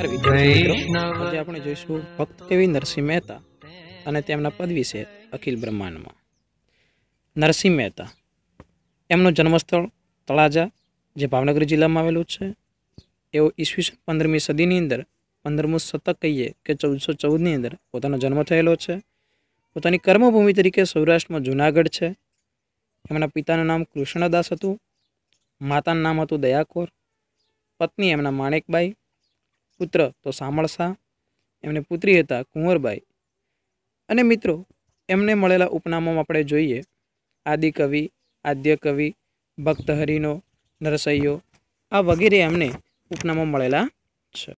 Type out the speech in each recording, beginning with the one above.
આજે આપણે જોઈશું ભક્ત કવિ નરસિંહ મહેતા અને તેમના પદ વિશે અખિલ બ્રહ્માંડમાં નરસિંહ મહેતા એમનું જન્મસ્થળ તળાજા જે ભાવનગર જિલ્લામાં આવેલું છે એવો ઈસવીસન પંદરમી સદીની અંદર પંદરમું શતક કહીએ કે ચૌદસો ચૌદની અંદર પોતાનો જન્મ થયેલો છે પોતાની કર્મભૂમિ તરીકે સૌરાષ્ટ્રમાં જૂનાગઢ છે એમના પિતાનું નામ કૃષ્ણદાસ હતું માતાનું નામ હતું દયાકોર પત્ની એમના માણેકબાઈ પુત્ર તો સામળ એમને પુત્રી હતા કુંવરબાઈ અને મિત્રો એમને મળેલા ઉપનામોમાં આપણે જોઈએ આદિકવિ આદ્ય કવિ ભક્તહરિનો નરસૈયો આ વગેરે એમને ઉપનામો મળેલા છે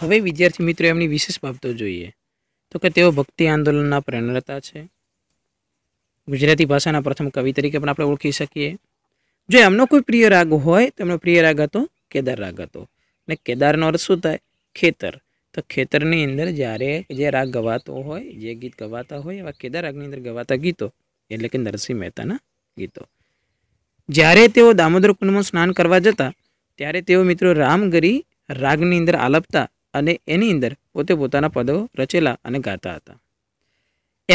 હવે વિદ્યાર્થી મિત્રો એમની વિશેષ બાબતો જોઈએ તો કે તેઓ ભક્તિ આંદોલનના પ્રેરણતા છે ગુજરાતી ભાષાના પ્રથમ કવિ તરીકે પણ આપણે ઓળખી શકીએ જો એમનો કોઈ પ્રિય રાગ હોય તો એમનો પ્રિય રાગ હતો કેદાર રાગ હતો અને કેદારનો અર્થ શું થાય ખેતર તો ખેતરની અંદર જ્યારે જે રાગ ગવાતો હોય જે ગીત ગવાતા હોય એવા કેદાર રાગની અંદર ગવાતા ગીતો એટલે કે નરસિંહ મહેતાના ગીતો જ્યારે તેઓ દામોદર કુંડમાં સ્નાન કરવા જતા ત્યારે તેઓ મિત્રો રામગરી રાગની અંદર આલપતા અને એની અંદર પોતે પોતાના પદો રચેલા અને ગાતા હતા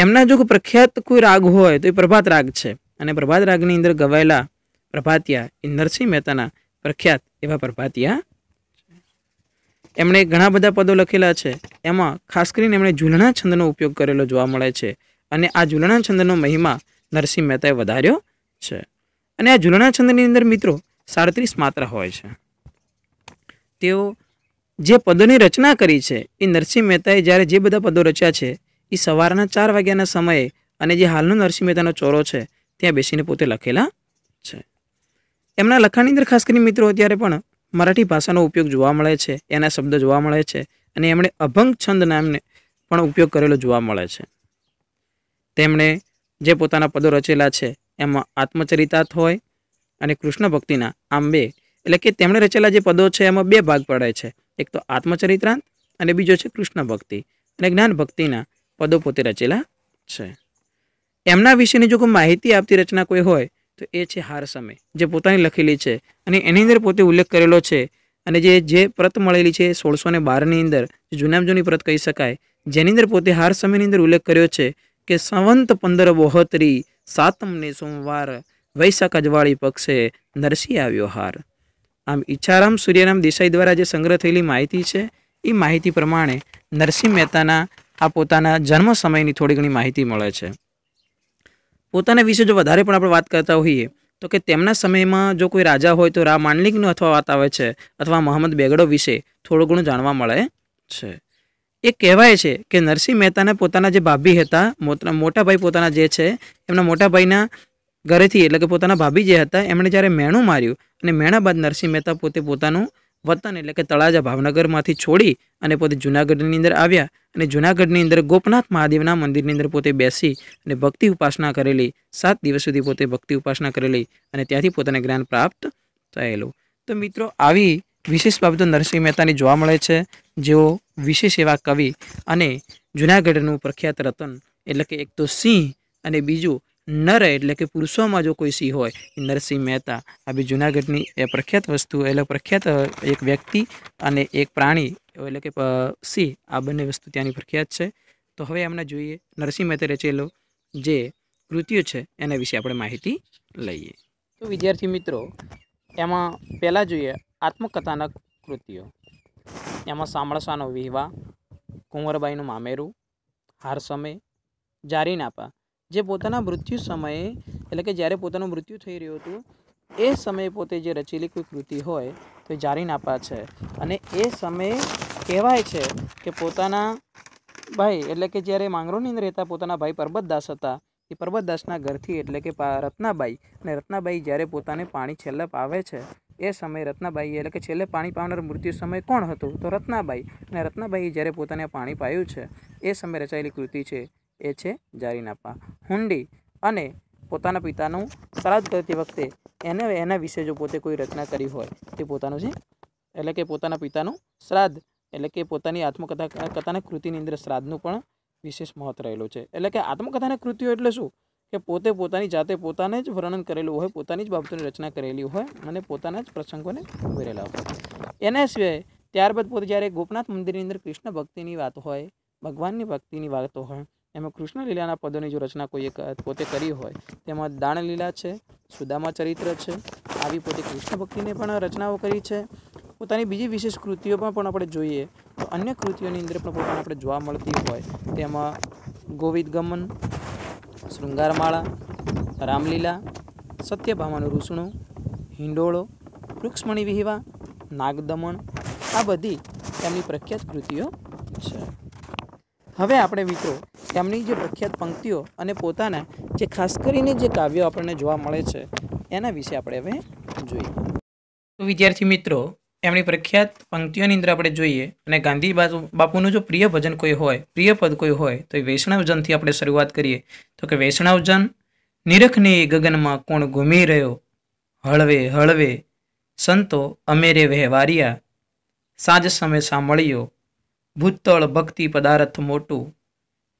એમના જો પ્રખ્યાત કોઈ રાગ હોય તો એ પ્રભાત રાગ છે અને પ્રભાત રાગની અંદર ગવાયેલા પ્રભાતિયા એ નરસિંહ મહેતાના પ્રખ્યાત એવા પ્રભાતિયા એમણે ઘણા બધા પદો લખેલા છે એમાં ખાસ કરીને એમણે ઝૂલણા છંદનો ઉપયોગ કરેલો જોવા મળે છે અને આ ઝૂલણા છંદનો મહિમા નરસિંહ મહેતાએ વધાર્યો છે અને આ ઝૂલણા છંદની અંદર મિત્રો સાડત્રીસ માત્રા હોય છે તેઓ જે પદોની રચના કરી છે એ નરસિંહ મહેતાએ જ્યારે જે બધા પદો રચ્યા છે એ સવારના ચાર વાગ્યાના સમયે અને જે હાલનો નરસિંહ મહેતાનો ચોરો છે ત્યાં બેસીને પોતે લખેલા છે એમના લખાણની અંદર ખાસ કરીને મિત્રો અત્યારે પણ મરાઠી ભાષાનો ઉપયોગ જોવા મળે છે એના શબ્દ જોવા મળે છે અને એમણે અભંગ છંદ નામને પણ ઉપયોગ કરેલો જોવા મળે છે તેમણે જે પોતાના પદો રચેલા છે એમાં આત્મચરિતાર્થ હોય અને કૃષ્ણ ભક્તિના આમ બે એટલે કે તેમણે રચેલા જે પદો છે એમાં બે ભાગ પડે છે એક તો આત્મચરિત્રાંત અને બીજો છે કૃષ્ણ ભક્તિ અને જ્ઞાન ભક્તિના પદો પોતે રચેલા છે એમના વિશેની જો કોઈ માહિતી આપતી રચના કોઈ હોય તો એ છે હાર સમય જે પોતાની લખેલી છે અને એની અંદર પોતે ઉલ્લેખ કરેલો છે અને જે જે પ્રત મળેલી છે સોળસો ને બારની અંદર જૂનામ જૂની પ્રત કહી શકાય જેની અંદર પોતે હાર સમયની અંદર ઉલ્લેખ કર્યો છે કે સંવંત પંદર બોહતરી સાતમને સોમવાર વૈશાખ અજવાળી પક્ષે નરસિંહ આવ્યો હાર આમ ઈચ્છારામ સૂર્યરામ દેસાઈ દ્વારા જે સંગ્રહ થયેલી માહિતી છે એ માહિતી પ્રમાણે નરસિંહ મહેતાના આ પોતાના જન્મ સમયની થોડી ઘણી માહિતી મળે છે પોતાના વિશે જો વધારે પણ આપણે વાત કરતા હોઈએ તો કે તેમના સમયમાં જો કોઈ રાજા હોય તો રા માંડલિકનું અથવા વાત આવે છે અથવા મોહમ્મદ બેગડો વિશે થોડું ઘણું જાણવા મળે છે એ કહેવાય છે કે નરસિંહ મહેતાને પોતાના જે ભાભી હતા મોટાભાઈ પોતાના જે છે એમના મોટાભાઈના ઘરેથી એટલે કે પોતાના ભાભી જે હતા એમણે જ્યારે મેણું માર્યું અને મેણા બાદ નરસિંહ મહેતા પોતે પોતાનું વતન એટલે કે તળાજા ભાવનગરમાંથી છોડી અને પોતે જુનાગઢની અંદર આવ્યા અને જુનાગઢની અંદર ગોપનાથ મહાદેવના મંદિરની અંદર પોતે બેસી અને ભક્તિ ઉપાસના કરેલી સાત દિવસ સુધી પોતે ભક્તિ ઉપાસના કરેલી અને ત્યાંથી પોતાને જ્ઞાન પ્રાપ્ત થયેલું તો મિત્રો આવી વિશેષ બાબતો નરસિંહ મહેતાની જોવા મળે છે જેઓ વિશેષ એવા કવિ અને જુનાગઢનું પ્રખ્યાત રતન એટલે કે એક તો સિંહ અને બીજું નર એટલે કે પુરુષોમાં જો કોઈ સિંહ હોય નરસિંહ મહેતા આ બી જૂનાગઢની એ પ્રખ્યાત વસ્તુ એટલે પ્રખ્યાત એક વ્યક્તિ અને એક પ્રાણી એટલે કે સિંહ આ બંને વસ્તુ ત્યાંની પ્રખ્યાત છે તો હવે એમને જોઈએ નરસિંહ મહેતા રચેલો જે કૃતિઓ છે એના વિશે આપણે માહિતી લઈએ તો વિદ્યાર્થી મિત્રો એમાં પહેલાં જોઈએ આત્મકથાનક કૃતિઓ એમાં સામળસાનો વિવાહ કુંવરબાઈનું મામેરું હાર સમય જારી નાપા જે પોતાના મૃત્યુ સમયે એટલે કે જ્યારે પોતાનું મૃત્યુ થઈ રહ્યું હતું એ સમયે પોતે જે રચેલી કોઈ કૃતિ હોય તો જારી નાપા છે અને એ સમયે કહેવાય છે કે પોતાના ભાઈ એટલે કે જ્યારે માંગરોની અંદર રહેતા પોતાના ભાઈ પરબતદાસ હતા એ પરબતદાસના ઘરથી એટલે કે રત્નાબાઈ અને રત્નાબાઈ જ્યારે પોતાને પાણી છેલ્લે પાવે છે એ સમયે રત્નાબાઈ એટલે કે છેલ્લે પાણી પાવનાર મૃત્યુ સમય કોણ હતું તો રત્નાબાઈ અને રત્નાબાઈએ જ્યારે પોતાને પાણી પાયું છે એ સમયે રચાયેલી કૃતિ છે એ છે જારી નાપા હુંડી અને પોતાના પિતાનું શ્રાદ્ધ કરતી વખતે એને એના વિશે જો પોતે કોઈ રચના કરી હોય તે પોતાનું છે એટલે કે પોતાના પિતાનું શ્રાદ્ધ એટલે કે પોતાની આત્મકથા કથાના કૃતિની અંદર શ્રાદ્ધનું પણ વિશેષ મહત્વ રહેલું છે એટલે કે આત્મકથાના કૃતિઓ એટલે શું કે પોતે પોતાની જાતે પોતાને જ વર્ણન કરેલું હોય પોતાની જ બાબતોની રચના કરેલી હોય અને પોતાના જ પ્રસંગોને ઉમેરેલા હોય એના સિવાય ત્યારબાદ પોતે જ્યારે ગોપનાથ મંદિરની અંદર કૃષ્ણ ભક્તિની વાત હોય ભગવાનની ભક્તિની વાતો હોય એમાં કૃષ્ણલીલાના પદોની જો રચના કોઈએ પોતે કરી હોય તેમાં દાણલીલા છે સુદામા ચરિત્ર છે આવી પોતે કૃષ્ણ ભક્તિને પણ રચનાઓ કરી છે પોતાની બીજી વિશેષ કૃતિઓ પણ આપણે જોઈએ તો અન્ય કૃતિઓની અંદર પણ પોતાને આપણે જોવા મળતી હોય તેમાં ગોવિંદ ગમન શૃંગારમાળા રામલીલા સત્યભામાનું રૂસણું હિંડોળો વૃક્ષમણી વિહીવા નાગદમણ આ બધી તેમની પ્રખ્યાત કૃતિઓ છે હવે આપણે મિત્રો તેમની જે પ્રખ્યાત પંક્તિઓ અને પોતાના જે ખાસ કરીને જે કાવ્યો આપણને જોવા મળે છે એના વિશે આપણે હવે જોઈએ તો વિદ્યાર્થી મિત્રો એમની પ્રખ્યાત પંક્તિઓની અંદર આપણે જોઈએ અને ગાંધી બાપુનું જો પ્રિય ભજન કોઈ હોય પ્રિય પદ કોઈ હોય તો એ વૈષ્ણવજનથી આપણે શરૂઆત કરીએ તો કે વૈષ્ણવજન નિરખને ગગનમાં કોણ ઘૂમી રહ્યો હળવે હળવે સંતો અમેરે વહેવારિયા સાંજ સમય સાંભળ્યો ભૂતળ ભક્તિ પદાર્થ મોટું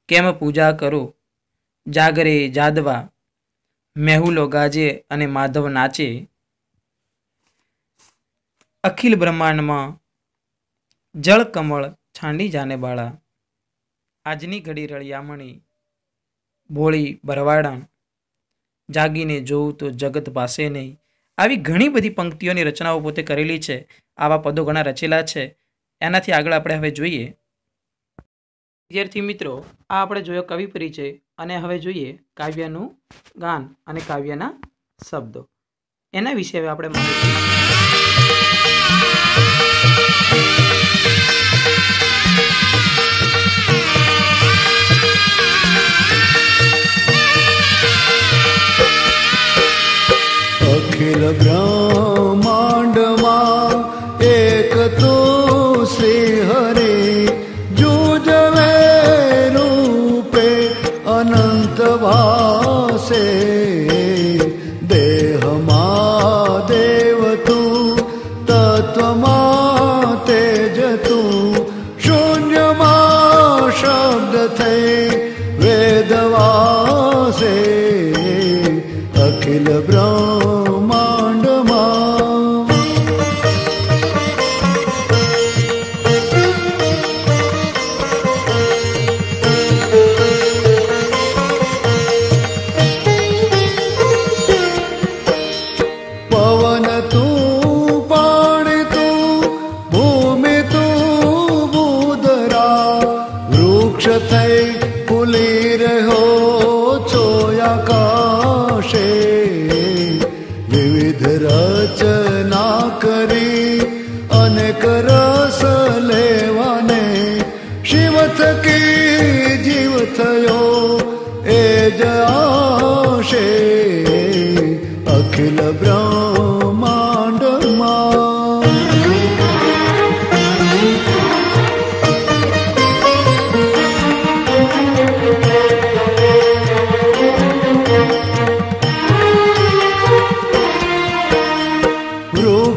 કેમ પૂજા કરો જાગરે જાદવા મેહુલો ગાજે અને માધવ નાચે અખિલ બ્રહ્માંડમાં જળકમળ છાંડી જાને બાળા આજની ઘડી રળિયામણી ભોળી ભરવાડા જાગીને જોઉં તો જગત પાસે નહીં આવી ઘણી બધી પંક્તિઓની રચનાઓ પોતે કરેલી છે આવા પદો ઘણા રચેલા છે એનાથી આગળ આપણે હવે જોઈએ વિદ્યાર્થી મિત્રો આ આપણે જોયો કવિ પરિચય અને હવે જોઈએ કાવ્યનું ગાન અને કાવ્યના શબ્દો એના વિશે હવે આપણે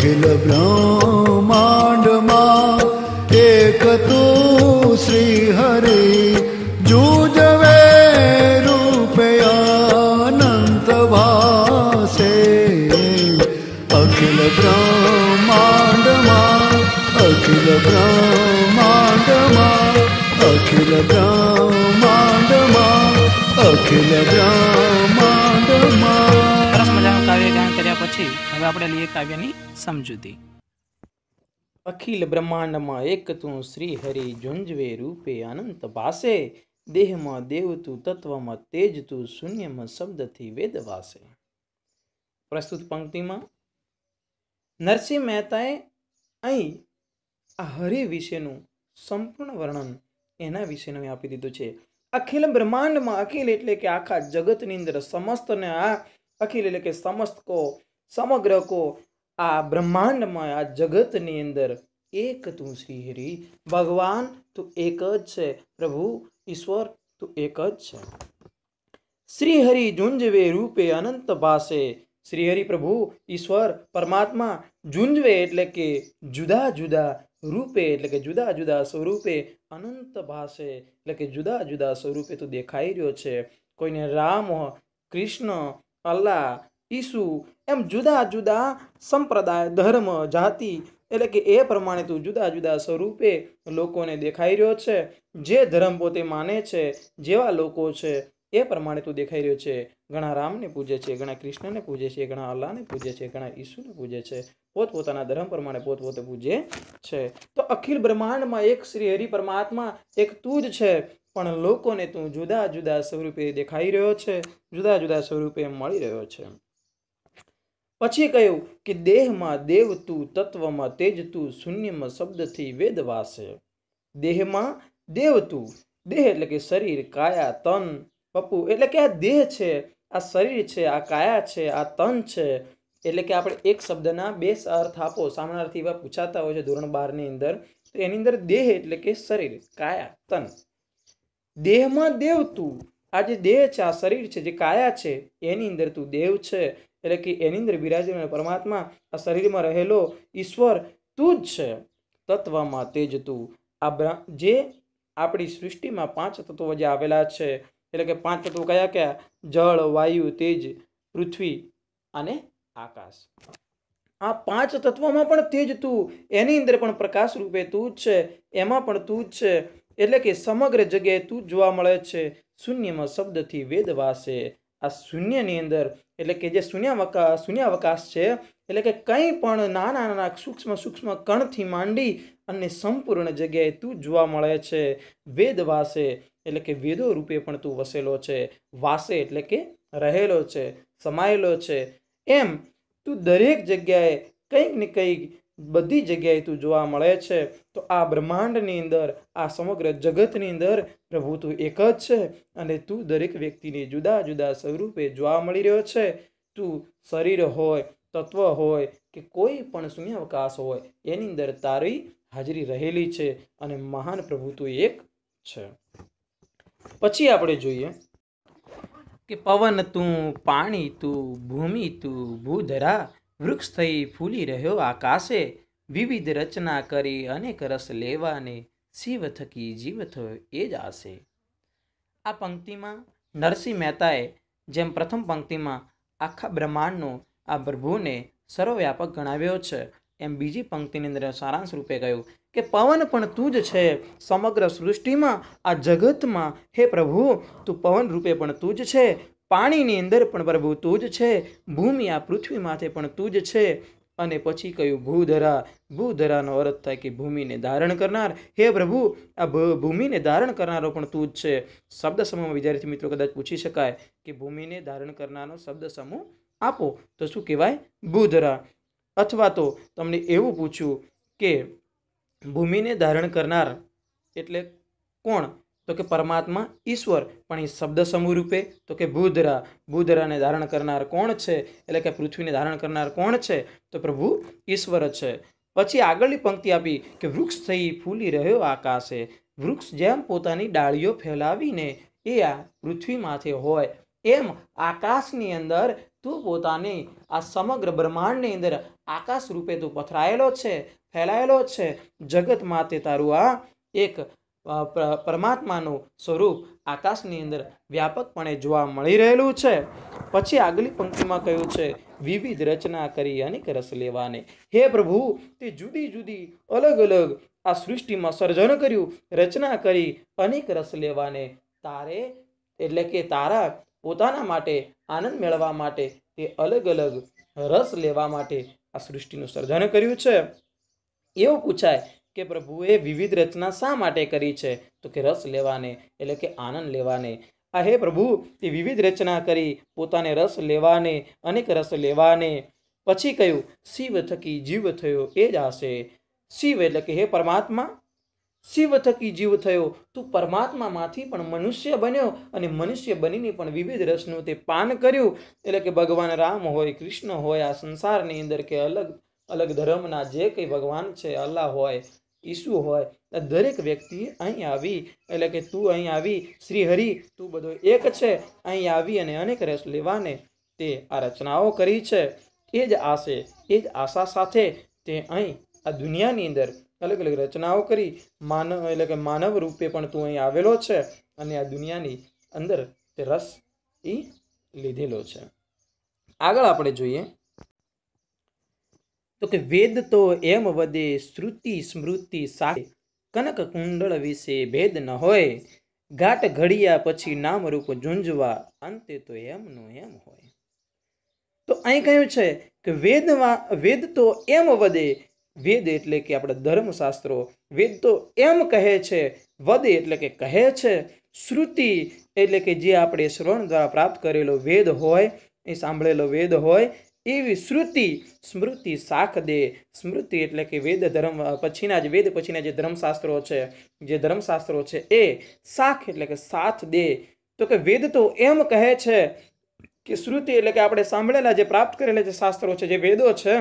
अखिल भ्रमण्डमा एश्रीहरि जूजे रयानन्तवासे अखिल ब्रह्माण्डमा अखिल ब्रह्माण्डमा अखिल ब्रह्माण्डमा अखिल પછી હવે આપણે લઈએ કાવ્યની સમજૂતી અખિલ બ્રહ્માંડમાં એક તું શ્રી હરિ ઝુંજવે રૂપે અનંત ભાસે દેહમાં દેવ તું તત્વમાં તેજ તું શૂન્યમાં શબ્દથી વેદ વાસે પ્રસ્તુત પંક્તિમાં નરસિંહ મહેતાએ અહીં આ હરિ વિશેનું સંપૂર્ણ વર્ણન એના વિશેનું આપી દીધું છે અખિલ બ્રહ્માંડમાં અખિલ એટલે કે આખા જગતની અંદર સમસ્તને આ અખિલ એટલે કે સમસ્ત કો સમગ્ર કો આ બ્રહ્માંડમાં આ જગતની અંદર એક તું શ્રી હરી ભગવાન તું એક જ છે પ્રભુ ઈશ્વર તું એક જ છે શ્રી હરિ ઝુંઝવે રૂપે અનંત ભાષે શ્રીહરિ પ્રભુ ઈશ્વર પરમાત્મા ઝુંઝવે એટલે કે જુદા જુદા રૂપે એટલે કે જુદા જુદા સ્વરૂપે અનંત ભાષે એટલે કે જુદા જુદા સ્વરૂપે તું દેખાઈ રહ્યો છે કોઈને રામ કૃષ્ણ અલ્લાહ ઈસુ એમ જુદા જુદા સંપ્રદાય ધર્મ જાતિ એટલે કે એ પ્રમાણે તું જુદા જુદા સ્વરૂપે લોકોને દેખાઈ રહ્યો છે જે ધર્મ પોતે માને છે જેવા લોકો છે એ પ્રમાણે તું દેખાઈ રહ્યો છે ઘણા રામને પૂજે છે ઘણા કૃષ્ણને પૂજે છે ઘણા અલ્લાહને પૂજે છે ઘણા ઈસુને પૂજે છે પોતપોતાના ધર્મ પ્રમાણે પોતપોતે પૂજે છે તો અખિલ બ્રહ્માંડમાં એક શ્રી હરિ પરમાત્મા એક તું જ છે પણ લોકોને તું જુદા જુદા સ્વરૂપે દેખાઈ રહ્યો છે જુદા જુદા સ્વરૂપે મળી રહ્યો છે પછી કહ્યું કે દેહમાં દેવ તું તત્વમાં તેજ તું શૂન્યમાં શબ્દથી વેદ વાસે દેહમાં દેવ તું દેહ એટલે કે શરીર કાયા તન પપુ એટલે કે આ દેહ છે આ શરીર છે આ કાયા છે આ તન છે એટલે કે આપણે એક શબ્દના બે અર્થ આપો સામનાર્થી એવા પૂછાતા હોય છે ધોરણ બારની અંદર તો એની અંદર દેહ એટલે કે શરીર કાયા તન દેહમાં દેવ તું આ જે દેહ છે આ શરીર છે જે કાયા છે એની અંદર તું દેવ છે એટલે કે એની અંદર બિરાજેલો પરમાત્મા આ શરીરમાં રહેલો ઈશ્વર તું જ છે તત્વમાં તેજ તું આ બ્રા જે આપણી સૃષ્ટિમાં પાંચ તત્વો જે આવેલા છે એટલે કે પાંચ તત્વો કયા કયા જળ વાયુ તેજ પૃથ્વી અને આકાશ આ પાંચ તત્વોમાં પણ તેજ તું એની અંદર પણ પ્રકાશ રૂપે તું જ છે એમાં પણ તું જ છે એટલે કે સમગ્ર જગ્યાએ તું જોવા મળે છે શૂન્યમાં શબ્દથી વેદ વાસે આ શૂન્યની અંદર એટલે કે જે શૂન્યાવકા શૂન્યાવકાશ છે એટલે કે કંઈ પણ નાના નાના સૂક્ષ્મ સૂક્ષ્મ કણથી માંડી અને સંપૂર્ણ જગ્યાએ તું જોવા મળે છે વેદ વાસે એટલે કે વેદો રૂપે પણ તું વસેલો છે વાસે એટલે કે રહેલો છે સમાયેલો છે એમ તું દરેક જગ્યાએ કંઈક ને કંઈક બધી જગ્યાએ તું જોવા મળે છે તો આ બ્રહ્માંડની અંદર આ સમગ્ર જગતની અંદર પ્રભુ તું એક જ છે અને તું દરેક વ્યક્તિને જુદા જુદા સ્વરૂપે જોવા મળી રહ્યો છે તું શરીર હોય તત્વ હોય કે કોઈ પણ શૂન્યાવકાશ હોય એની અંદર તારી હાજરી રહેલી છે અને મહાન પ્રભુ તું એક છે પછી આપણે જોઈએ કે પવન તું પાણી તું ભૂમિ તું ભૂધરા વૃક્ષ થઈ ફૂલી રહ્યો આકાશે વિવિધ રચના કરી અનેક રસ લેવાને શિવ થકી જીવ થયો એ જ આશે આ પંક્તિમાં નરસિંહ મહેતાએ જેમ પ્રથમ પંક્તિમાં આખા બ્રહ્માંડનો આ પ્રભુને સર્વવ્યાપક ગણાવ્યો છે એમ બીજી પંક્તિની અંદર સારાંશ રૂપે કહ્યું કે પવન પણ તું જ છે સમગ્ર સૃષ્ટિમાં આ જગતમાં હે પ્રભુ તું પવન રૂપે પણ તું જ છે પાણીની અંદર પણ પ્રભુ તું જ છે ભૂમિ આ પૃથ્વી માથે પણ તું જ છે અને પછી કહ્યું ભૂધરા ભૂધરાનો અર્થ થાય કે ભૂમિને ધારણ કરનાર હે પ્રભુ આ ભૂમિને ધારણ કરનારો પણ તું જ છે શબ્દ સમૂહમાં વિદ્યાર્થી મિત્રો કદાચ પૂછી શકાય કે ભૂમિને ધારણ કરનારનો શબ્દ સમૂહ આપો તો શું કહેવાય ભૂધરા અથવા તો તમને એવું પૂછ્યું કે ભૂમિને ધારણ કરનાર એટલે કોણ તો કે પરમાત્મા ઈશ્વર પણ એ શબ્દ સમૂહ રૂપે તો કે ભૂધરા ભૂધરાને ધારણ કરનાર કોણ છે એટલે કે પૃથ્વીને ધારણ કરનાર કોણ છે તો પ્રભુ ઈશ્વર છે પછી આગળની પંક્તિ આપી કે વૃક્ષ થઈ ફૂલી રહ્યો આકાશે વૃક્ષ જેમ પોતાની ડાળીઓ ફેલાવીને એ આ પૃથ્વીમાંથી હોય એમ આકાશની અંદર તું પોતાની આ સમગ્ર બ્રહ્માંડની અંદર આકાશ રૂપે તું પથરાયેલો છે ફેલાયેલો છે જગત માતે તારું આ એક પરમાત્માનું સ્વરૂપ આકાશની અંદર વ્યાપકપણે જોવા મળી રહેલું છે પછી આગલી પંક્તિમાં કહ્યું છે વિવિધ રચના કરી અનેક રસ લેવાને હે પ્રભુ તે જુદી જુદી અલગ અલગ આ સૃષ્ટિમાં સર્જન કર્યું રચના કરી અનેક રસ લેવાને તારે એટલે કે તારા પોતાના માટે આનંદ મેળવવા માટે તે અલગ અલગ રસ લેવા માટે આ સૃષ્ટિનું સર્જન કર્યું છે એવું પૂછાય કે પ્રભુએ વિવિધ રચના શા માટે કરી છે તો કે રસ લેવાને એટલે કે આનંદ લેવાને આ હે પ્રભુ તે વિવિધ રચના કરી પોતાને રસ લેવાને અનેક રસ લેવાને પછી કહ્યું શિવ થકી જીવ થયો એ જ આશે શિવ એટલે કે હે પરમાત્મા શિવ થકી જીવ થયો તું પરમાત્મામાંથી પણ મનુષ્ય બન્યો અને મનુષ્ય બનીને પણ વિવિધ રસનું તે પાન કર્યું એટલે કે ભગવાન રામ હોય કૃષ્ણ હોય આ સંસારની અંદર કે અલગ અલગ ધર્મના જે કંઈ ભગવાન છે અલ્લાહ હોય ઈસુ હોય તો દરેક વ્યક્તિ અહીં આવી એટલે કે તું અહીં આવી શ્રી હરિ તું બધો એક છે અહીં આવી અને અનેક રસ લેવાને તે આ રચનાઓ કરી છે એ જ આશે એ જ આશા સાથે તે અહીં આ દુનિયાની અંદર અલગ અલગ રચનાઓ કરી માનવ એટલે કે માનવ રૂપે પણ તું અહીં આવેલો છે અને આ દુનિયાની અંદર તે રસ એ લીધેલો છે આગળ આપણે જોઈએ તો કે વેદ તો એમ વદે શ્રુતિ સ્મૃતિ સાથે કનક કુંડળ વિશે ભેદ ન હોય ઘાટ ઘડિયા પછી નામરૂપ ઝૂંઝવા અંતે તો એમનું એમ હોય તો અહીં કહ્યું છે કે વેદમાં વેદ તો એમ વદે વેદ એટલે કે આપણા ધર્મશાસ્ત્રો વેદ તો એમ કહે છે વદે એટલે કે કહે છે શ્રુતિ એટલે કે જે આપણે શ્રવણ દ્વારા પ્રાપ્ત કરેલો વેદ હોય એ સાંભળેલો વેદ હોય એવી શ્રુતિ સ્મૃતિ શાખ દે સ્મૃતિ એટલે કે વેદ ધર્મ પછીના જ વેદ પછીના જે ધર્મશાસ્ત્રો છે જે ધર્મશાસ્ત્રો છે એ શાખ એટલે કે સાથ દે તો કે વેદ તો એમ કહે છે કે શ્રુતિ એટલે કે આપણે સાંભળેલા જે પ્રાપ્ત કરેલા જે શાસ્ત્રો છે જે વેદો છે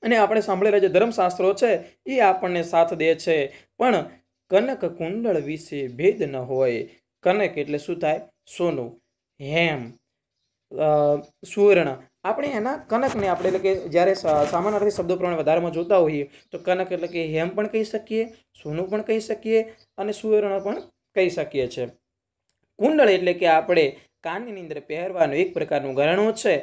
અને આપણે સાંભળેલા જે ધર્મશાસ્ત્રો છે એ આપણને સાથ દે છે પણ કનક કુંડળ વિશે ભેદ ન હોય કનક એટલે શું થાય સોનું હેમ સુવર્ણ આપણે એના કનકને આપણે એટલે કે જ્યારે સામાનાર્થી શબ્દો પ્રમાણે વધારેમાં જોતા હોઈએ તો કનક એટલે કે હેમ પણ કહી શકીએ સોનું પણ કહી શકીએ અને સુવર્ણ પણ કહી શકીએ છીએ કુંડળ એટલે કે આપણે કાનની અંદર પહેરવાનું એક પ્રકારનું ગરણું છે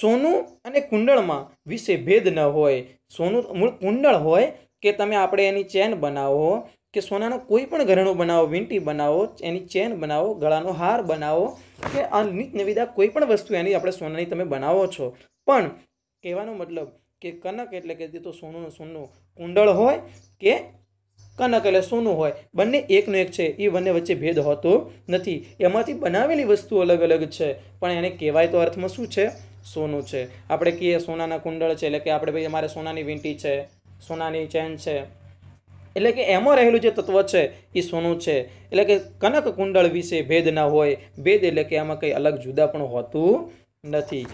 સોનું અને કુંડળમાં વિશે ભેદ ન હોય સોનું મૂળ કુંડળ હોય કે તમે આપણે એની ચેન બનાવો કે સોનાનો કોઈ પણ ઘરેણું બનાવો વીંટી બનાવો એની ચેન બનાવો ગળાનો હાર બનાવો કે આ નીત નિવિદા કોઈ પણ વસ્તુ એની આપણે સોનાની તમે બનાવો છો પણ કહેવાનો મતલબ કે કનક એટલે કે તે તો સોનું સોનું કુંડળ હોય કે કનક એટલે સોનું હોય બંને એકનો એક છે એ બંને વચ્ચે ભેદ હોતો નથી એમાંથી બનાવેલી વસ્તુ અલગ અલગ છે પણ એને કહેવાય તો અર્થમાં શું છે સોનું છે આપણે કહીએ સોનાના કુંડળ છે એટલે કે આપણે ભાઈ અમારે સોનાની વીંટી છે સોનાની ચેન છે એટલે કે એમાં રહેલું જે તત્વ છે એ સોનું છે એટલે કે કનક કુંડળ વિશે ભેદ ના હોય ભેદ એટલે કે આમાં કંઈ અલગ જુદા પણ હોતું નથી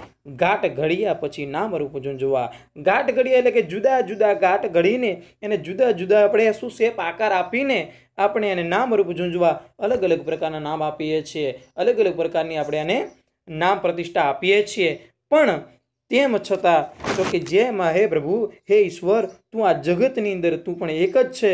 ગાંઠ ઘડ્યા પછી નામ રૂપ જોવા ઘાટ ઘડિયા એટલે કે જુદા જુદા ઘાટ ઘડીને એને જુદા જુદા આપણે શું શેપ આકાર આપીને આપણે એને નામ રૂપ ઝૂંઝવા અલગ અલગ પ્રકારના નામ આપીએ છીએ અલગ અલગ પ્રકારની આપણે એને નામ પ્રતિષ્ઠા આપીએ છીએ પણ તેમ છતાં તો કે જેમાં હે પ્રભુ હે ઈશ્વર તું આ જગતની અંદર તું પણ એક જ છે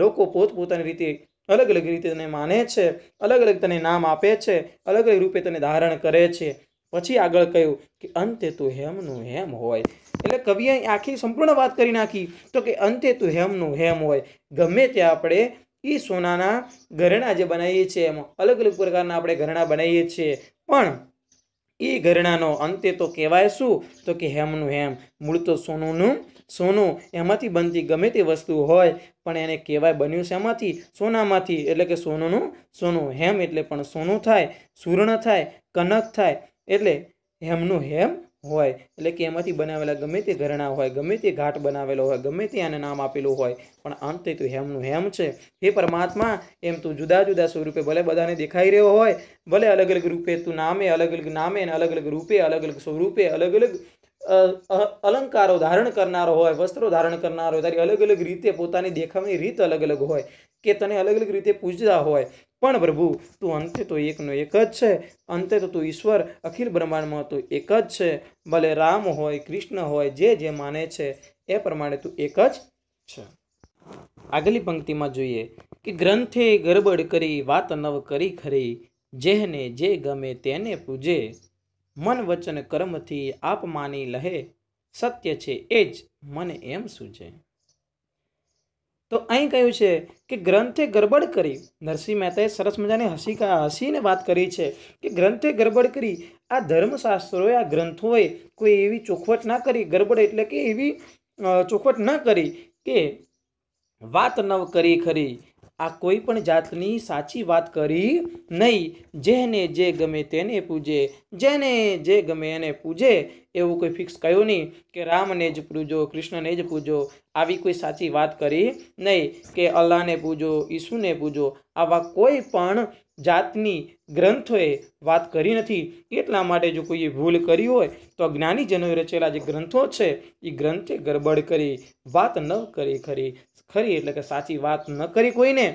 લોકો પોતપોતાની રીતે અલગ અલગ રીતે તને માને છે અલગ અલગ તને નામ આપે છે અલગ અલગ રૂપે તને ધારણ કરે છે પછી આગળ કહ્યું કે અંતે તું હેમનું હેમ હોય એટલે કવિએ આખી સંપૂર્ણ વાત કરી નાખી તો કે અંતે તું હેમનું હેમ હોય ગમે ત્યાં આપણે એ સોનાના ઘરેણા જે બનાવીએ છીએ એમાં અલગ અલગ પ્રકારના આપણે ઘરેણા બનાવીએ છીએ પણ એ ઘરેણાનો અંતે તો કહેવાય શું તો કે હેમનું હેમ મૂળ તો સોનુંનું સોનું એમાંથી બનતી ગમે તે વસ્તુ હોય પણ એને કહેવાય બન્યું છે એમાંથી સોનામાંથી એટલે કે સોનુંનું સોનું હેમ એટલે પણ સોનું થાય સુવર્ણ થાય કનક થાય એટલે હેમનું હેમ હોય એટલે કે એમાંથી બનાવેલા ગમે તે ઘરેણા હોય ગમે તે ઘાટ બનાવેલો હોય ગમે તે આને નામ આપેલું હોય પણ અંતે તું હેમનું હેમ છે હે પરમાત્મા એમ તું જુદા જુદા સ્વરૂપે ભલે બધાને દેખાઈ રહ્યો હોય ભલે અલગ અલગ રૂપે તું નામે અલગ અલગ નામે અને અલગ અલગ રૂપે અલગ અલગ સ્વરૂપે અલગ અલગ અલંકારો ધારણ કરનારો હોય વસ્ત્રો ધારણ કરનારો હોય તારી અલગ અલગ રીતે પોતાની દેખાવની રીત અલગ અલગ હોય કે તને અલગ અલગ રીતે પૂજતા હોય પણ પ્રભુ તું અંતે તો એકનો એક જ છે અંતે તો તું ઈશ્વર અખિલ બ્રહ્માંડમાં તો એક જ છે ભલે રામ હોય કૃષ્ણ હોય જે જે માને છે એ પ્રમાણે તું એક જ છે આગલી પંક્તિમાં જોઈએ કે ગ્રંથે ગરબડ કરી વાત નવ કરી ખરી જેને જે ગમે તેને પૂજે મન વચન કર્મથી આપ માની લહે સત્ય છે એ જ મને એમ સૂજે તો અહીં કહ્યું છે કે ગ્રંથે ગરબડ કરી નરસિંહ મહેતાએ સરસ મજાની હસી હસીને વાત કરી છે કે ગ્રંથે ગરબડ કરી આ ધર્મશાસ્ત્રોએ આ ગ્રંથોએ કોઈ એવી ચોખવટ ના કરી ગરબડ એટલે કે એવી ચોખવટ ન કરી કે વાત ન કરી ખરી આ કોઈ પણ જાતની સાચી વાત કરી નહીં જેને જે ગમે તેને પૂજે જેને જે ગમે એને પૂજે એવું કોઈ ફિક્સ કહ્યું નહીં કે રામને જ પૂજો કૃષ્ણને જ પૂજો આવી કોઈ સાચી વાત કરી નહીં કે અલ્લાહને પૂજો ઈસુને પૂજો આવા કોઈ પણ જાતની ગ્રંથોએ વાત કરી નથી એટલા માટે જો કોઈએ ભૂલ કરી હોય તો જ્ઞાનીજનોએ રચેલા જે ગ્રંથો છે એ ગ્રંથે ગરબડ કરી વાત ન કરી ખરી ખરી એટલે કે સાચી વાત ન કરી કોઈને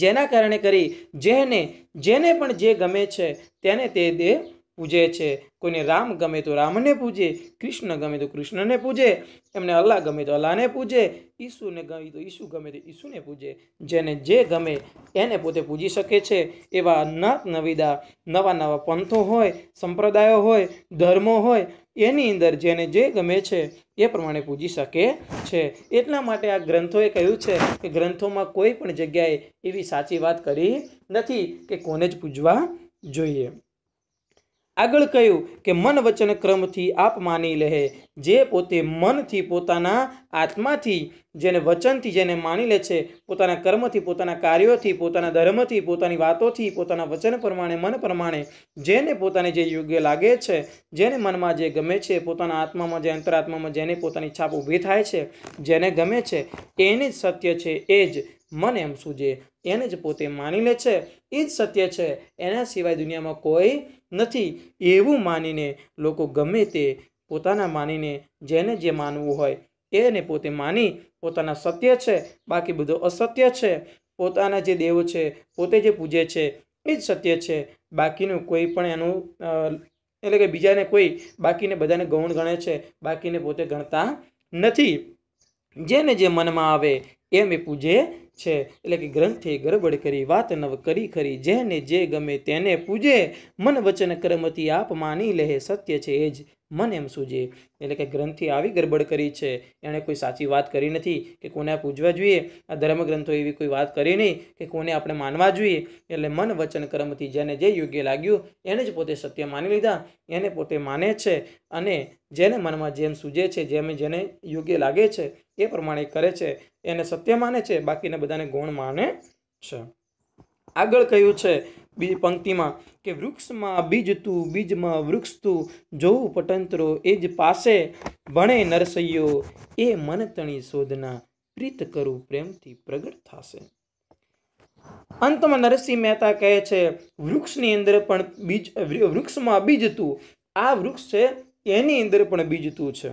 જેના કારણે કરી જેને જેને પણ જે ગમે છે તેને તે દે પૂજે છે કોઈને રામ ગમે તો રામને પૂજે કૃષ્ણ ગમે તો કૃષ્ણને પૂજે એમને અલ્લાહ ગમે તો અલ્લાહને પૂજે ઈસુને ગમે તો ઈસુ ગમે તો ઈસુને પૂજે જેને જે ગમે એને પોતે પૂજી શકે છે એવા અનાથ નવીદા નવા નવા પંથો હોય સંપ્રદાયો હોય ધર્મો હોય એની અંદર જેને જે ગમે છે એ પ્રમાણે પૂજી શકે છે એટલા માટે આ ગ્રંથોએ કહ્યું છે કે ગ્રંથોમાં કોઈ પણ જગ્યાએ એવી સાચી વાત કરી નથી કે કોને જ પૂજવા જોઈએ આગળ કહ્યું કે મન વચન ક્રમથી આપ માની લે જે પોતે મનથી પોતાના આત્માથી જેને વચનથી જેને માની લે છે પોતાના કર્મથી પોતાના કાર્યોથી પોતાના ધર્મથી પોતાની વાતોથી પોતાના વચન પ્રમાણે મન પ્રમાણે જેને પોતાને જે યોગ્ય લાગે છે જેને મનમાં જે ગમે છે પોતાના આત્મામાં જે અંતરાત્મામાં જેને પોતાની છાપ ઊભી થાય છે જેને ગમે છે એને જ સત્ય છે એ જ મન એમ સૂજે એને જ પોતે માની લે છે એ જ સત્ય છે એના સિવાય દુનિયામાં કોઈ નથી એવું માનીને લોકો ગમે તે પોતાના માનીને જેને જે માનવું હોય એને પોતે માની પોતાના સત્ય છે બાકી બધું અસત્ય છે પોતાના જે દેવ છે પોતે જે પૂજે છે એ જ સત્ય છે બાકીનું કોઈ પણ એનું એટલે કે બીજાને કોઈ બાકીને બધાને ગૌણ ગણે છે બાકીને પોતે ગણતા નથી જેને જે મનમાં આવે એમ એ પૂજે છે એટલે કે ગ્રંથે ગરબડ કરી વાત નવ કરી ખરી જેને જે ગમે તેને પૂજે મન વચન કર્મથી આપ માની લે સત્ય છે એ જ મન એમ સૂજે એટલે કે ગ્રંથિ આવી ગરબડ કરી છે એણે કોઈ સાચી વાત કરી નથી કે કોને પૂજવા જોઈએ આ ધર્મગ્રંથો એવી કોઈ વાત કરી નહીં કે કોને આપણે માનવા જોઈએ એટલે મન વચન કર્મથી જેને જે યોગ્ય લાગ્યું એને જ પોતે સત્ય માની લીધા એને પોતે માને છે અને જેને મનમાં જેમ સૂજે છે જેમ જેને યોગ્ય લાગે છે એ પ્રમાણે કરે છે એને સત્ય માને છે બાકીના બધાને ગુણ માને છે આગળ કહ્યું છે બીજી પંક્તિમાં કે વૃક્ષમાં બીજ તું બીજમાં વૃક્ષ તું જોવું પટંતરો એ જ પાસે ભણે નરસૈયો એ મનતણી શોધના પ્રીત કરું પ્રેમથી પ્રગટ થશે અંતમાં નરસિંહ મહેતા કહે છે વૃક્ષની અંદર પણ બીજ વૃક્ષમાં બીજતું આ વૃક્ષ છે એની અંદર પણ બીજતું છે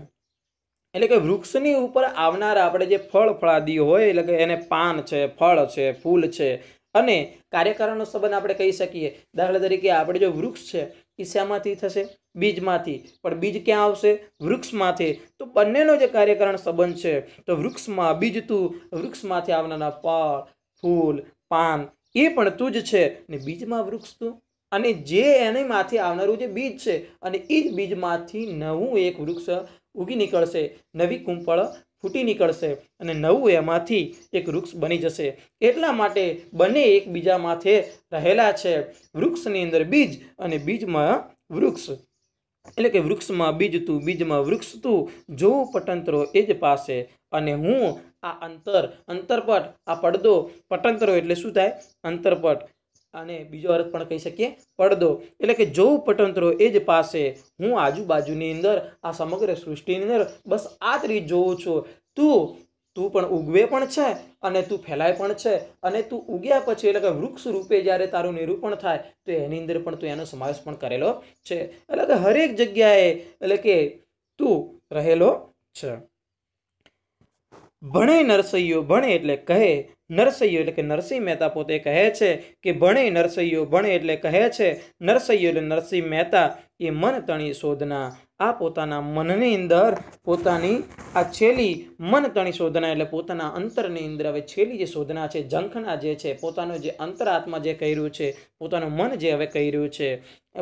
એટલે કે વૃક્ષની ઉપર આવનાર આપણે જે ફળ ફળાદી હોય એટલે કે એને પાન છે ફળ છે ફૂલ છે અને કાર્યકારણનો સંબંધ આપણે કહી શકીએ દાખલા તરીકે આપણે જો વૃક્ષ છે એ શામાંથી થશે બીજમાંથી પણ બીજ ક્યાં આવશે વૃક્ષમાંથી તો બંનેનો જે કાર્યકારણ સંબંધ છે તો વૃક્ષમાં બીજ તું વૃક્ષમાંથી આવનારા ફળ ફૂલ પાન એ પણ તું જ છે ને બીજમાં વૃક્ષ તું અને જે એનેમાંથી આવનારું જે બીજ છે અને એ જ બીજમાંથી નવું એક વૃક્ષ ઊગી નીકળશે નવી કુંપળ ફૂટી નીકળશે અને નવું એમાંથી એક વૃક્ષ બની જશે એટલા માટે બંને એકબીજા માથે રહેલા છે વૃક્ષની અંદર બીજ અને બીજમાં વૃક્ષ એટલે કે વૃક્ષમાં બીજ તું બીજમાં વૃક્ષ તું જોવું પટંતરો એ જ પાસે અને હું આ અંતર અંતરપટ આ પડદો પટંતરો એટલે શું થાય અંતરપટ અને બીજો અર્થ પણ કહી શકીએ પડદો એટલે કે જોવું પટંતરો એ જ પાસે હું આજુબાજુની અંદર આ સમગ્ર સૃષ્ટિની અંદર બસ આ જ રીત જોઉં છું તું તું પણ ઉગવે પણ છે અને તું ફેલાય પણ છે અને તું ઉગ્યા પછી એટલે કે વૃક્ષ રૂપે જ્યારે તારું નિરૂપણ થાય તો એની અંદર પણ તું એનો સમાવેશ પણ કરેલો છે એટલે કે હરેક જગ્યાએ એટલે કે તું રહેલો છે ભણે નરસૈયો ભણે એટલે કહે નરસૈયો એટલે કે નરસિંહ મહેતા પોતે કહે છે કે ભણે નરસૈયો ભણે એટલે કહે છે નરસૈયો એટલે નરસિંહ મહેતા એ મન તણી શોધના આ પોતાના મનની અંદર પોતાની આ છેલ્લી મન તણી શોધના એટલે પોતાના અંતરની અંદર હવે છેલ્લી જે શોધના છે ઝંખના જે છે પોતાનું જે અંતરાત્મા જે કહી રહ્યું છે પોતાનું મન જે હવે કહી રહ્યું છે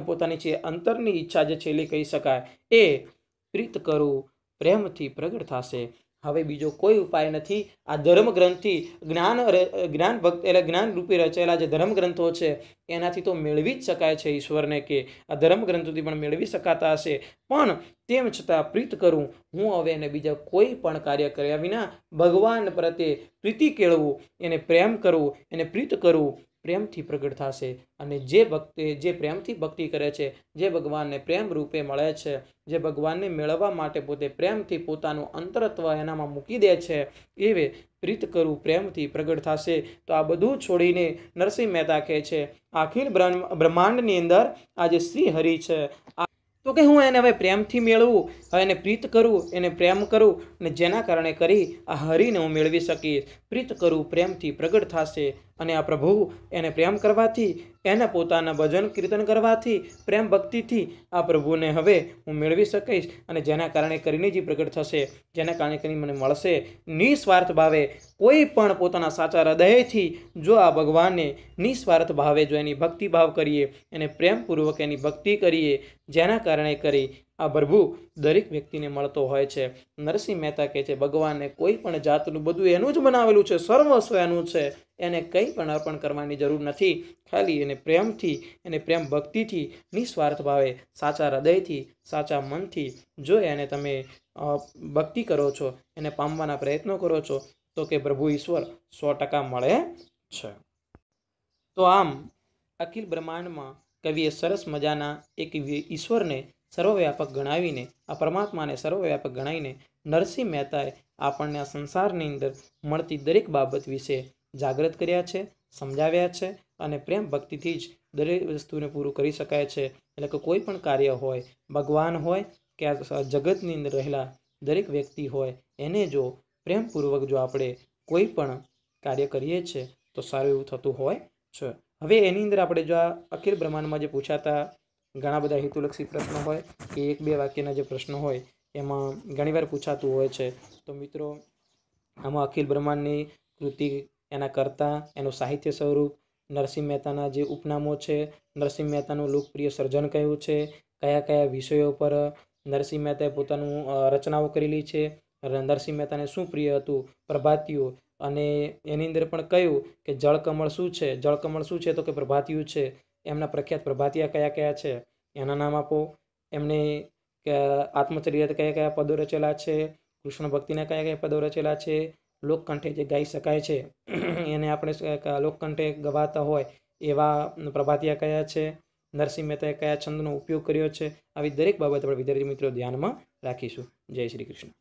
પોતાની જે અંતરની ઈચ્છા જે છેલ્લી કહી શકાય એ પ્રીત કરું પ્રેમથી પ્રગટ થશે હવે બીજો કોઈ ઉપાય નથી આ ધર્મગ્રંથથી જ્ઞાન જ્ઞાન ભક્ત એટલે જ્ઞાનરૂપી રચેલા જે ધર્મગ્રંથો છે એનાથી તો મેળવી જ શકાય છે ઈશ્વરને કે આ ધર્મગ્રંથોથી પણ મેળવી શકાતા હશે પણ તેમ છતાં પ્રીત કરું હું હવે એને બીજા કોઈ પણ કાર્ય કર્યા વિના ભગવાન પ્રત્યે પ્રીતિ કેળવું એને પ્રેમ કરવું એને પ્રીત કરવું પ્રેમથી પ્રગટ થશે અને જે ભક્તિ જે પ્રેમથી ભક્તિ કરે છે જે ભગવાનને પ્રેમ રૂપે મળે છે જે ભગવાનને મેળવવા માટે પોતે પ્રેમથી પોતાનું અંતરત્વ એનામાં મૂકી દે છે એવે પ્રીત કરવું પ્રેમથી પ્રગટ થશે તો આ બધું છોડીને નરસિંહ મહેતા કહે છે આખિલ બ્રહ્માંડની અંદર આજે શ્રી હરિ છે તો કે હું એને હવે પ્રેમથી મેળવું એને પ્રીત કરું એને પ્રેમ કરું અને જેના કારણે કરી આ હરિને હું મેળવી શકીશ પ્રીત કરું પ્રેમથી પ્રગટ થશે અને આ પ્રભુ એને પ્રેમ કરવાથી એને પોતાના ભજન કીર્તન કરવાથી પ્રેમ ભક્તિથી આ પ્રભુને હવે હું મેળવી શકીશ અને જેના કારણે કરીને જે પ્રગટ થશે જેના કારણે કરીને મને મળશે નિસ્વાર્થ ભાવે કોઈ પણ પોતાના સાચા હૃદયથી જો આ ભગવાનને નિસ્વાર્થ ભાવે જો એની ભક્તિભાવ કરીએ એને પ્રેમપૂર્વક એની ભક્તિ કરીએ જેના કારણે કરી આ પ્રભુ દરેક વ્યક્તિને મળતો હોય છે નરસિંહ મહેતા કહે છે ભગવાનને કોઈ પણ જાતનું બધું એનું જ બનાવેલું છે સર્વસ્વ એનું છે એને કંઈ પણ અર્પણ કરવાની જરૂર નથી ખાલી એને પ્રેમથી એને પ્રેમ ભક્તિથી નિસ્વાર્થ ભાવે સાચા હૃદયથી સાચા મનથી જો એને તમે ભક્તિ કરો છો એને પામવાના પ્રયત્નો કરો છો તો કે પ્રભુ ઈશ્વર સો ટકા મળે છે તો આમ અખિલ બ્રહ્માંડમાં કવિએ સરસ મજાના એક ઈશ્વરને સર્વવ્યાપક ગણાવીને આ પરમાત્માને સર્વવ્યાપક ગણાવીને નરસિંહ મહેતાએ આપણને આ સંસારની અંદર મળતી દરેક બાબત વિશે જાગૃત કર્યા છે સમજાવ્યા છે અને પ્રેમ ભક્તિથી જ દરેક વસ્તુને પૂરું કરી શકાય છે એટલે કે કોઈ પણ કાર્ય હોય ભગવાન હોય કે આ જગતની અંદર રહેલા દરેક વ્યક્તિ હોય એને જો પ્રેમપૂર્વક જો આપણે કોઈ પણ કાર્ય કરીએ છીએ તો સારું એવું થતું હોય છે હવે એની અંદર આપણે જો આ અખિલ બ્રહ્માંડમાં જે પૂછાતા ઘણા બધા હેતુલક્ષી પ્રશ્નો હોય કે એક બે વાક્યના જે પ્રશ્નો હોય એમાં ઘણીવાર પૂછાતું હોય છે તો મિત્રો આમાં અખિલ બ્રહ્માંડની કૃતિ એના કરતાં એનું સાહિત્ય સ્વરૂપ નરસિંહ મહેતાના જે ઉપનામો છે નરસિંહ મહેતાનું લોકપ્રિય સર્જન કયું છે કયા કયા વિષયો પર નરસિંહ મહેતાએ પોતાનું રચનાઓ કરેલી છે નરસિંહ મહેતાને શું પ્રિય હતું પ્રભાતિયું અને એની અંદર પણ કહ્યું કે જળકમળ શું છે જળકમળ શું છે તો કે પ્રભાતિયું છે એમના પ્રખ્યાત પ્રભાતિયા કયા કયા છે એના નામ આપો એમને આત્મચરિત્ર કયા કયા પદો રચેલા છે કૃષ્ણ ભક્તિના કયા કયા પદો રચેલા છે લોકકંઠે જે ગાઈ શકાય છે એને આપણે લોકકંઠે ગવાતા હોય એવા પ્રભાતિયા કયા છે નરસિંહ મહેતાએ કયા છંદનો ઉપયોગ કર્યો છે આવી દરેક બાબત આપણે વિદ્યાર્થી મિત્રો ધ્યાનમાં રાખીશું જય શ્રી કૃષ્ણ